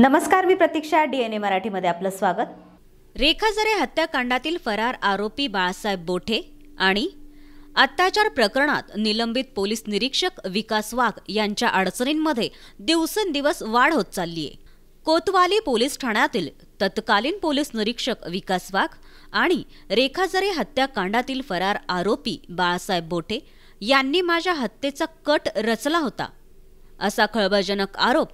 नमस्कार मी प्रतीक्षा D N A मराठीमध्ये आपलं स्वागत रेखाजरे हत्याकांडातील फरार आरोपी बाळासाहेब बोठे आणि अत्याचार प्रकरणात निलंबित पोलीस निरीक्षक विकास वाघ यांच्या अडचणींमध्ये दिवसेंदिवस वाढ होत चालली आहे कोतवाली पोलीस ठाण्यातील तत्कालीन पोलीस निरीक्षक विकास वाघ आणि रेखाजरे हत्याकांडातील फरार आरोपी बाळासाहेब बोठे यांनी माझ्या हत्येचा कट रचला होता असा खळबळजनक आरोप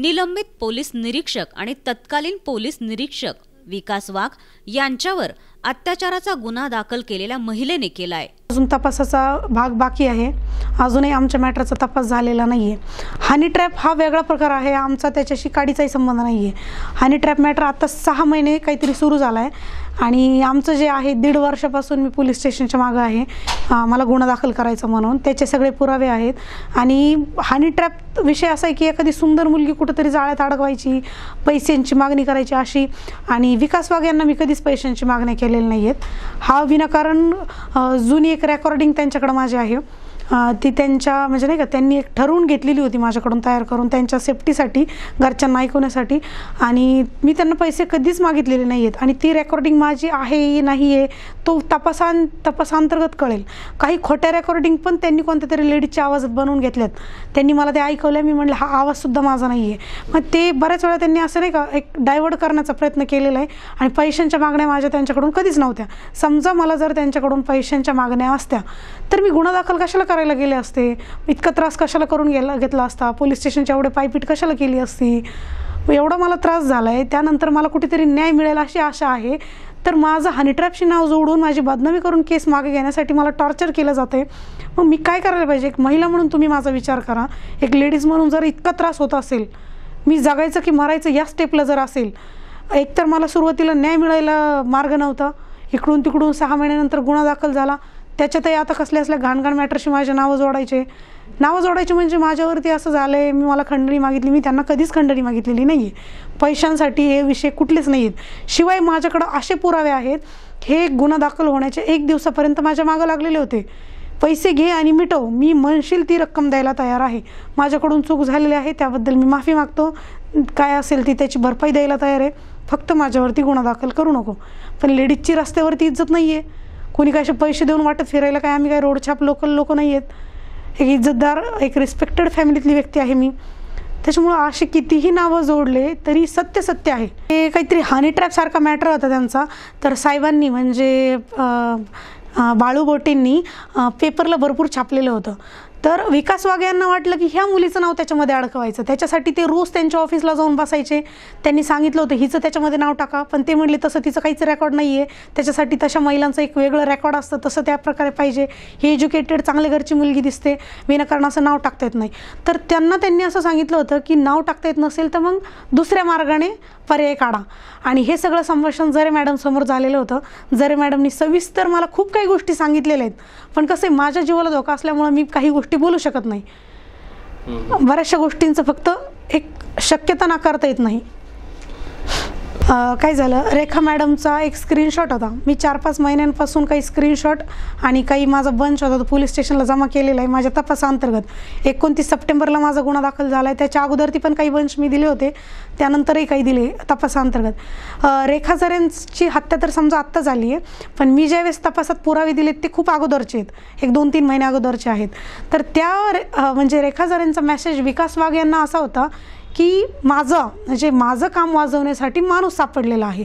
निलंबित पोलीस निरीक्षक आणि तत्कालीन पोलीस निरीक्षक विकास वाघ यांच्यावर अत्याचाराचा गुन्हा दाखल केलेल्या महिलेने केलाय अजून तपासाचा भाग बाकी आहे अजूनही आमच्या मॅटरचा तपास झालेला नाहीये हनी ट्रॅप हा वेगळा प्रकार आहे आमचा त्याच्याशी काडीचाही संबंध नाही आहे हनी ट्रॅप मॅटर आता सहा महिने काहीतरी सुरू झाला आहे आणि आमचं जे आहे दीड वर्षापासून मी पोलीस स्टेशनच्या मागं आहे मला गुन्हा दाखल करायचा म्हणून त्याचे सगळे पुरावे आहेत आणि हनी ट्रॅप विषय असा आहे की एखादी सुंदर मुलगी कुठंतरी जाळ्यात अडकवायची पैशांची मागणी करायची अशी आणि विकास वाघ यांना मी कधीच पैशांची मागणी केली झालेले नाही आहेत हा विनाकारण जुनी एक रेकॉर्डिंग त्यांच्याकडे माझी आहे ती त्यांच्या म्हणजे नाही का त्यांनी एक ठरवून घेतलेली होती माझ्याकडून तयार करून त्यांच्या सेफ्टीसाठी घरच्यांना ऐकवण्यासाठी आणि मी त्यांना पैसे कधीच मागितलेले नाही आहेत आणि ती रेकॉर्डिंग माझी आहे नाही आहे तो तपासां तपासांतर्गत कळेल काही खोट्या रेकॉर्डिंग पण त्यांनी कोणत्या तरी लेडीजच्या आवाज बनवून घेतल्यात त्यांनी मला ते ऐकवलं मी म्हटलं हा आवाजसुद्धा माझा नाही आहे मग ते बऱ्याच वेळा त्यांनी असं नाही का एक डायवर्ट करण्याचा प्रयत्न केलेला आहे आणि पैशांच्या मागण्या माझ्या त्यांच्याकडून कधीच नव्हत्या समजा मला जर त्यांच्याकडून पैशांच्या मागण्या असत्या तर मी गुन्हा दाखल कशाला करायला गेले असते इतका त्रास कशाला करून गेला घेतला असता पोलीस स्टेशनच्या एवढे पायपीट कशाला केली असती एवढा मला त्रास झाला आहे त्यानंतर मला कुठेतरी न्याय मिळेल अशी आशा आहे तर माझं हनीट्रॅपशी नाव जोडून माझी बदनामी करून केस मागे घेण्यासाठी मला टॉर्चर केलं जाते मग मी काय करायला पाहिजे एक महिला म्हणून तुम्ही माझा विचार करा एक लेडीज म्हणून जर इतका त्रास होत असेल मी जगायचं की मरायचं या स्टेपला जर असेल एकतर मला सुरुवातीला न्याय मिळायला मार्ग नव्हता इकडून तिकडून सहा महिन्यानंतर गुन्हा दाखल झाला त्याच्यातही आता कसल्या असल्या घाणघाण मॅटरशी माझे नावं जोडायचे नावं जोडायचे म्हणजे माझ्यावरती असं झालं आहे मी मला खंडणी मागितली मी त्यांना कधीच खंडणी मागितलेली नाही आहे पैशांसाठी हे विषय कुठलेच नाही आहेत शिवाय माझ्याकडं असे पुरावे आहेत हे गुन्हा दाखल होण्याचे एक दिवसापर्यंत माझ्या मागं लागलेले होते पैसे घे आणि मिटव मी म्हणशील ती रक्कम द्यायला तयार आहे माझ्याकडून चूक झालेली आहे त्याबद्दल मी माफी मागतो काय असेल ती त्याची भरपाई द्यायला तयार आहे फक्त माझ्यावरती गुन्हा दाखल करू नको पण लेडीजची रस्त्यावरती इज्जत नाही आहे कोणी काय असे पैसे देऊन वाटत फिरायला काय आम्ही काय रोडछाप लोकल लोक नाही आहेत एक इज्जतदार एक रिस्पेक्टेड फॅमिलीतली व्यक्ती आहे मी त्याच्यामुळं असे कितीही नावं जोडले तरी सत्य सत्य आहे हे काहीतरी हानी सारखा मॅटर होता त्यांचा तर साहेबांनी म्हणजे बाळूबोटींनी पेपरला भरपूर छापलेलं होतं तर विकास वाघ यांना वाटलं की ह्या मुलीचं नाव त्याच्यामध्ये अडकवायचं त्याच्यासाठी ते रोज त्यांच्या ऑफिसला जाऊन बसायचे त्यांनी सांगितलं होतं हिचं त्याच्यामध्ये नाव टाका पण ते म्हणले तसं तिचं काहीच रेकॉर्ड नाही आहे त्याच्यासाठी तशा महिलांचं एक वेगळं रेकॉर्ड असतं तसं त्या प्रकारे पाहिजे ही एज्युकेटेड चांगल्या घरची मुलगी दिसते विनाकारण असं नाव टाकता येत नाही तर त्यांना त्यांनी असं सांगितलं होतं की नाव टाकता येत नसेल तर मग दुसऱ्या मार्गाने पर्याय काढा आणि हे सगळं संभाषण जरे मॅडमसमोर झालेलं होतं जरे मॅडमनी सविस्तर मला खूप काही गोष्टी सांगितलेल्या आहेत पण कसं माझ्या जीवाला धोका असल्यामुळं मी काही गोष्टी गोष्टी बोलू शकत नाही बऱ्याचशा गोष्टींचं फक्त एक शक्यता नाकारता येत नाही काय झालं रेखा मॅडमचा एक स्क्रीनशॉट होता मी चार पाच महिन्यांपासून काही स्क्रीनशॉट आणि काही माझा बंच होता तो पोलीस स्टेशनला जमा केलेला आहे माझ्या तपासाअंतर्गत एकोणतीस सप्टेंबरला माझा गुन्हा दाखल झाला आहे त्याच्या अगोदर पण काही बंच मी दिले होते त्यानंतरही काही दिले तपासाअंतर्गत रेखा जरेंची हत्या तर समजा आत्ता झाली आहे पण मी ज्यावेळेस तपासात पुरावे दिलेत ते खूप अगोदरचे आहेत एक दोन तीन महिने अगोदरचे आहेत तर त्या म्हणजे रेखा जरेंचा मेसेज विकास वाघ यांना असा होता की माझं म्हणजे माझं काम वाजवण्यासाठी माणूस सापडलेला आहे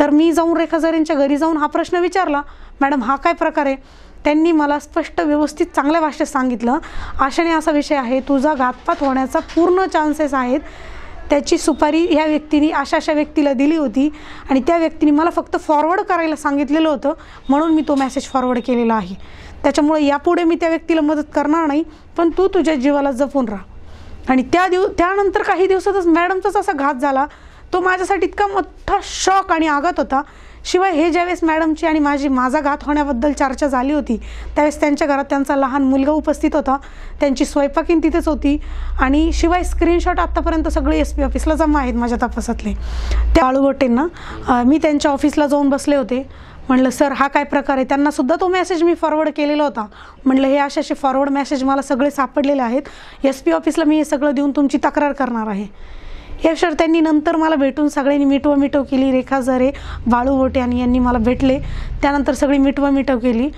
तर मी जाऊन रेखाजरींच्या घरी जाऊन हा प्रश्न विचारला मॅडम हा काय प्रकार आहे त्यांनी मला स्पष्ट व्यवस्थित चांगल्या भाषेत सांगितलं आशाने असा विषय आहे तुझा घातपात होण्याचा पूर्ण चान्सेस आहेत त्याची सुपारी ह्या व्यक्तीने अशा अशा व्यक्तीला दिली होती आणि त्या व्यक्तीने मला फक्त फॉरवर्ड करायला सांगितलेलं होतं म्हणून मी तो मेसेज फॉरवर्ड केलेला आहे त्याच्यामुळे यापुढे मी त्या व्यक्तीला मदत करणार नाही पण तू तुझ्या जीवाला जपून राहा आणि त्या दिव त्यानंतर काही दिवसातच मॅडमचाच असा घात झाला तो माझ्यासाठी इतका मोठा शॉक आणि आघात होता शिवाय हे ज्यावेळेस मॅडमची आणि माझी माझा घात होण्याबद्दल चर्चा झाली होती त्यावेळेस त्यांच्या घरात त्यांचा लहान मुलगा उपस्थित होता त्यांची स्वयंपाकीन तिथेच होती आणि शिवाय स्क्रीनशॉट आत्तापर्यंत सगळे एस पी ऑफिसला जमा आहेत माझ्या तपासातले त्या आळूवटेंना मी त्यांच्या ऑफिसला जाऊन बसले होते म्हणलं सर हा काय प्रकार आहे त्यांना सुद्धा तो मेसेज मी फॉरवर्ड केलेला होता म्हणलं हे असे असे फॉरवर्ड मेसेज मला सगळे सापडलेले आहेत एस पी ऑफिसला मी हे सगळं देऊन तुमची तक्रार करणार आहे हे सर त्यांनी नंतर मला भेटून सगळ्यांनी मिटव मिटव केली रेखा झरे बाळू वोटे आणि यांनी मला भेटले त्यानंतर सगळी मिटव मिटव केली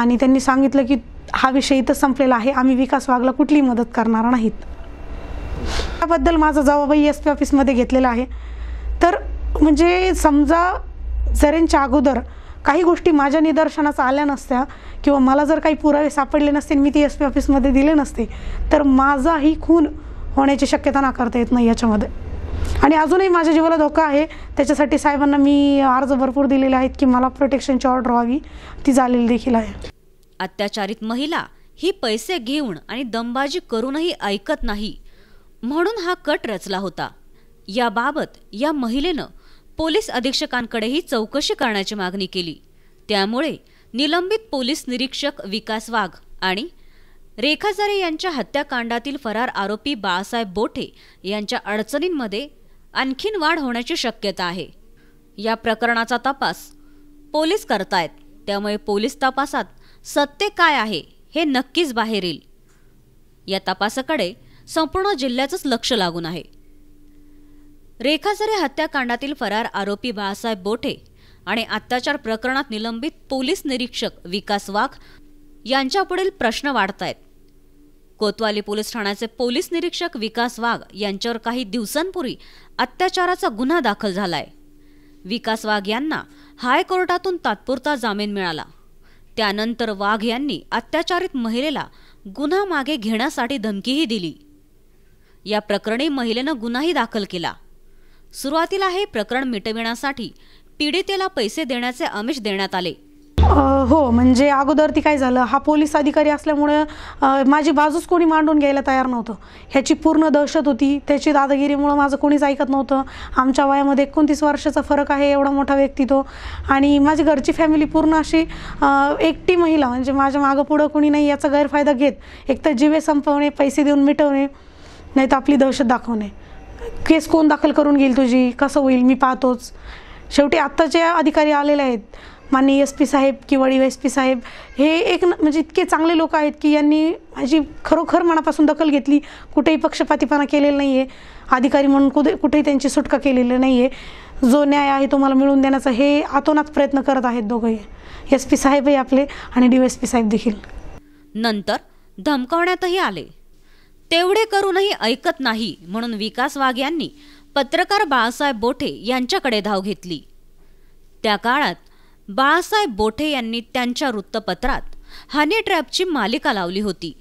आणि त्यांनी सांगितलं की हा विषय इथं संपलेला आहे आम्ही विकास वागला कुठली मदत करणार नाहीत त्याबद्दल माझा जबाबही एस पी ऑफिसमध्ये घेतलेला आहे तर म्हणजे समजा जरेंच्या अगोदर काही गोष्टी माझ्या निदर्शनास आल्या नसत्या किंवा मला जर काही पुरावे सापडले नसते मी ती एस पी ऑफिसमध्ये दिले नसते तर माझाही खून होण्याची शक्यता नाकारता येत नाही याच्यामध्ये आणि अजूनही माझ्या जीवाला धोका आहे त्याच्यासाठी साहेबांना मी अर्ज भरपूर दिलेले आहेत की मला प्रोटेक्शनची ऑर्डर व्हावी ती झालेली देखील आहे अत्याचारित महिला ही पैसे घेऊन आणि दमबाजी करूनही ऐकत नाही म्हणून हा कट रचला होता याबाबत या, या महिलेनं पोलीस अधीक्षकांकडेही चौकशी करण्याची मागणी केली त्यामुळे निलंबित पोलीस निरीक्षक विकास वाघ आणि रेखाजारे यांच्या हत्याकांडातील फरार आरोपी बाळासाहेब बोठे यांच्या अडचणींमध्ये आणखीन वाढ होण्याची शक्यता आहे या प्रकरणाचा तपास पोलीस करतायत त्यामुळे पोलीस तपासात सत्य काय आहे हे नक्कीच बाहेर येईल या तपासाकडे संपूर्ण जिल्ह्याचंच लक्ष लागून आहे रेखासरे हत्याकांडातील फरार आरोपी बाळासाहेब बोठे आणि अत्याचार प्रकरणात निलंबित पोलीस निरीक्षक विकास वाघ यांच्यापुढील प्रश्न वाढत आहेत कोतवाली पोलीस ठाण्याचे पोलीस निरीक्षक विकास वाघ यांच्यावर काही दिवसांपूर्वी अत्याचाराचा गुन्हा दाखल झालाय विकास वाघ यांना हायकोर्टातून तात्पुरता जामीन मिळाला त्यानंतर वाघ यांनी अत्याचारित महिलेला गुन्हा मागे घेण्यासाठी धमकीही दिली या प्रकरणी महिलेनं गुन्हाही दाखल केला सुरुवातीला हे प्रकरण मिटविण्यासाठी पीडितेला पैसे देण्याचे आमिष देण्यात आले हो म्हणजे अगोदर ती काय झालं हा पोलीस अधिकारी असल्यामुळे माझी बाजूच कोणी मांडून घ्यायला तयार नव्हतं ह्याची पूर्ण दहशत होती त्याची दादागिरीमुळं माझं कोणीच ऐकत नव्हतं आमच्या वयामध्ये एकोणतीस वर्षाचा फरक आहे एवढा मोठा व्यक्ती तो आणि माझी घरची फॅमिली पूर्ण अशी एकटी महिला म्हणजे माझ्या मागं पुढं कोणी नाही याचा गैरफायदा घेत एक तर जीवे संपवणे पैसे देऊन मिटवणे नाही तर आपली दहशत दाखवणे केस कोण दाखल करून घेईल तुझी कसं होईल मी पाहतोच शेवटी आत्ताचे अधिकारी आलेले आहेत माननीय एस पी साहेब किंवा डी एस पी साहेब हे एक म्हणजे इतके चांगले लोक आहेत की यांनी माझी खरोखर मनापासून दखल घेतली कुठेही पक्षपातीपणा केलेला नाही आहे अधिकारी म्हणून कुठे कुठेही त्यांची सुटका केलेली नाही आहे जो न्याय आहे तो मला मिळवून देण्याचा हे आतोनात प्रयत्न करत आहेत दोघंही एस पी साहेबही आपले आणि डी एस पी साहेब देखील नंतर धमकवण्यातही आले तेवढे करूनही ऐकत नाही म्हणून विकास वाघ यांनी पत्रकार बाळासाहेब बोठे यांच्याकडे धाव घेतली त्या काळात बाळासाहेब बोठे यांनी त्यांच्या वृत्तपत्रात हनी ट्रॅपची मालिका लावली होती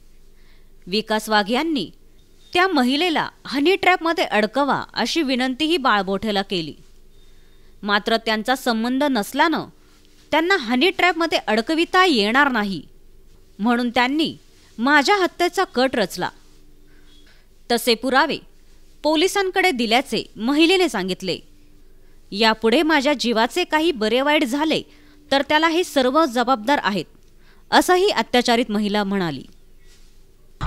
विकास वाघ यांनी त्या महिलेला हनी ट्रॅपमध्ये अडकवा अशी विनंतीही बाळबोठेला केली मात्र त्यांचा संबंध नसल्यानं त्यांना हनी ट्रॅपमध्ये अडकविता येणार नाही म्हणून त्यांनी माझ्या हत्येचा कट रचला तसे पुरावे पोलिसांकडे दिल्याचे महिलेने सांगितले यापुढे माझ्या जीवाचे काही बरे वाईट झाले तर त्याला हे सर्व जबाबदार आहेत असंही अत्याचारित महिला म्हणाली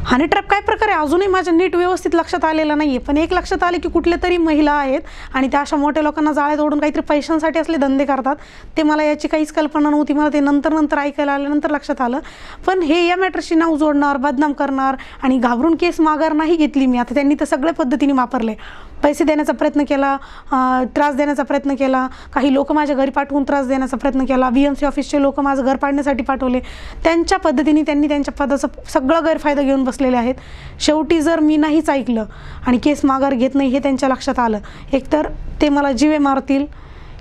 हनी ट्रॅप काय प्रकारे अजूनही माझ्या नीट व्यवस्थित लक्षात आलेलं नाही आहे पण एक लक्षात आले की कुठल्या तरी महिला आहेत आणि त्या अशा मोठ्या लोकांना जाळ्यात ओढून काहीतरी पैशांसाठी असले धंदे करतात ते मला याची काहीच कल्पना नव्हती मला ते नंतर नंतर ऐकायला आल्यानंतर लक्षात आलं पण हे या मॅटरशी नाव जोडणार बदनाम करणार आणि घाबरून केस मागार नाही घेतली मी आता त्यांनी तर सगळ्या पद्धतीने वापरले पैसे देण्याचा प्रयत्न केला त्रास देण्याचा प्रयत्न केला काही लोक माझ्या घरी पाठवून त्रास देण्याचा प्रयत्न केला बी एम सी ऑफिसचे लोक माझं घर पाडण्यासाठी पाठवले त्यांच्या पद्धतीने त्यांनी त्यांच्या पदाचा सगळा गैरफायदा घेऊन बसलेले आहेत शेवटी जर मी नाहीच ऐकलं आणि केस माघार घेत नाही हे त्यांच्या लक्षात आलं एकतर ते मला जीवे मारतील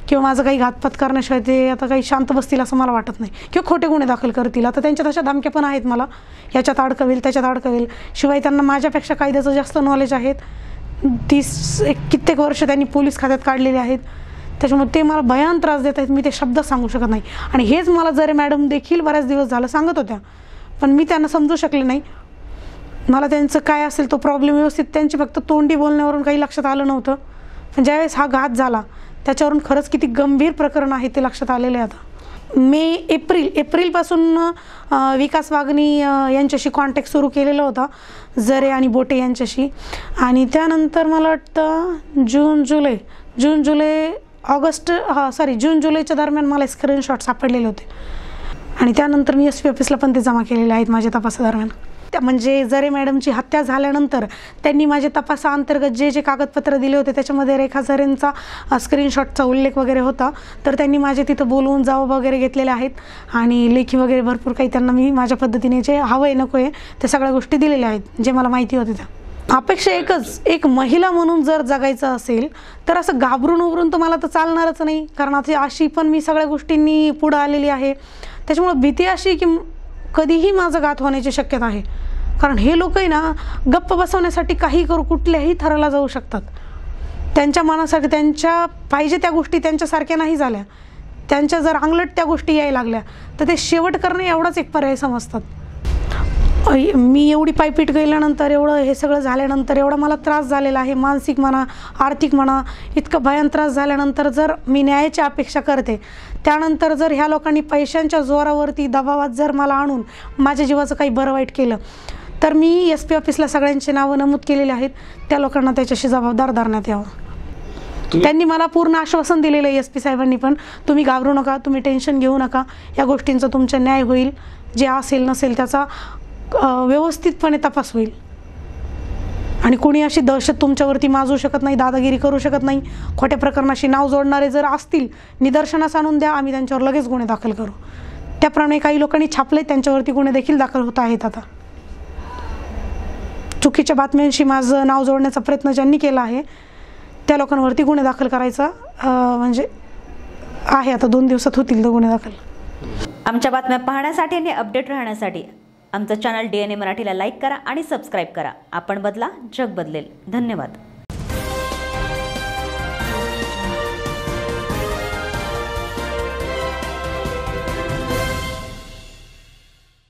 किंवा माझं काही घातपात करण्याशिवाय ते आता काही शांत बसतील असं मला वाटत नाही किंवा खोटे गुन्हे दाखल करतील आता त्यांच्या तशा धमक्या पण आहेत मला याच्यात अडकवेल त्याच्यात अडकवेल शिवाय त्यांना माझ्यापेक्षा कायद्याचं जास्त नॉलेज आहे तीस एक कित्येक वर्ष त्यांनी पोलीस खात्यात काढलेले आहेत त्याच्यामुळे ते मला भयान त्रास देत आहेत मी ते शब्द सांगू शकत नाही आणि हेच मला जरे मॅडम देखील बऱ्याच दिवस झालं सांगत होत्या पण मी त्यांना समजू शकले नाही मला त्यांचं काय असेल तो प्रॉब्लेम व्यवस्थित त्यांची फक्त तोंडी बोलण्यावरून काही लक्षात आलं नव्हतं पण ज्यावेळेस हा घात झाला त्याच्यावरून खरंच किती गंभीर प्रकरण आहे ते लक्षात आलेलं आहे आता मे एप्रिल एप्रिलपासून विकास वागणी यांच्याशी कॉन्टॅक्ट सुरू केलेला होता जरे आणि बोटे यांच्याशी आणि त्यानंतर मला वाटतं जून जुलै जून जुलै ऑगस्ट हा सॉरी जून जुलैच्या दरम्यान मला स्क्रीनशॉट सापडलेले होते आणि त्यानंतर मी एस पी ऑफिसला पण ते जमा केलेले आहेत माझ्या तपासादरम्यान त्या म्हणजे जरे मॅडमची हत्या झाल्यानंतर त्यांनी माझ्या तपासाअंतर्गत जे जे कागदपत्र दिले होते त्याच्यामध्ये रेखा झरेंचा स्क्रीनशॉटचा उल्लेख वगैरे होता तर त्यांनी माझे तिथं बोलवून जावं वगैरे घेतलेले आहेत आणि लेखी वगैरे भरपूर काही त्यांना मी माझ्या पद्धतीने जे हवं आहे नको आहे त्या सगळ्या गोष्टी दिलेल्या आहेत जे मला माहिती होते त्या अपेक्षा एकच एक महिला म्हणून जर जगायचं असेल तर असं घाबरून उबरून तर मला तर चालणारच नाही कारण आता अशी पण मी सगळ्या गोष्टींनी पुढं आलेली आहे त्याच्यामुळं भीती अशी की कधीही माझं घात होण्याची शक्यता आहे कारण हे लोकही ना गप्प बसवण्यासाठी काही करू कुठल्याही थराला जाऊ शकतात त्यांच्या मनासाठी त्यांच्या पाहिजे त्या गोष्टी त्यांच्यासारख्या नाही झाल्या त्यांच्या जर अंगलट त्या गोष्टी यायला लागल्या तर ते शेवट करणे एवढाच एक पर्याय समजतात मी एवढी पायपीट गेल्यानंतर एवढं हे सगळं झाल्यानंतर एवढा मला त्रास झालेला आहे मानसिक म्हणा आर्थिक म्हणा इतकं भयान त्रास झाल्यानंतर जर मी न्यायाची अपेक्षा करते त्यानंतर जर ह्या लोकांनी पैशांच्या जोरावरती दबावात जर मला आणून माझ्या जीवाचं काही बरं वाईट केलं तर मी एस पी ऑफिसला सगळ्यांची नावं नमूद केलेली आहेत त्या लोकांना त्याच्याशी जबाबदार धरण्यात यावं त्यांनी मला पूर्ण आश्वासन दिलेलं आहे एस पी साहेबांनी पण तुम्ही घाबरू नका तुम्ही टेन्शन घेऊ नका या गोष्टींचा तुमचा न्याय होईल जे असेल नसेल त्याचा व्यवस्थितपणे तपास होईल आणि कोणी अशी दहशत तुमच्यावरती माजू शकत नाही दादागिरी करू शकत नाही खोट्या प्रकरणाशी नाव जोडणारे जर असतील निदर्शनास आणून द्या आम्ही त्यांच्यावर लगेच गुन्हे दाखल करू त्याप्रमाणे काही लोकांनी छापले त्यांच्यावरती गुन्हे देखील दाखल होत आहेत आता चुकीच्या बातम्यांशी माझं नाव जोडण्याचा प्रयत्न ज्यांनी केला आहे त्या लोकांवरती गुन्हे दाखल करायचा म्हणजे आहे आता दोन दिवसात होतील गुन्हे दाखल आमच्या बातम्या पाहण्यासाठी आणि अपडेट राहण्यासाठी आमचं चॅनल डी एन ए मराठीला लाईक करा आणि सबस्क्राईब करा आपण बदला जग बदलेल धन्यवाद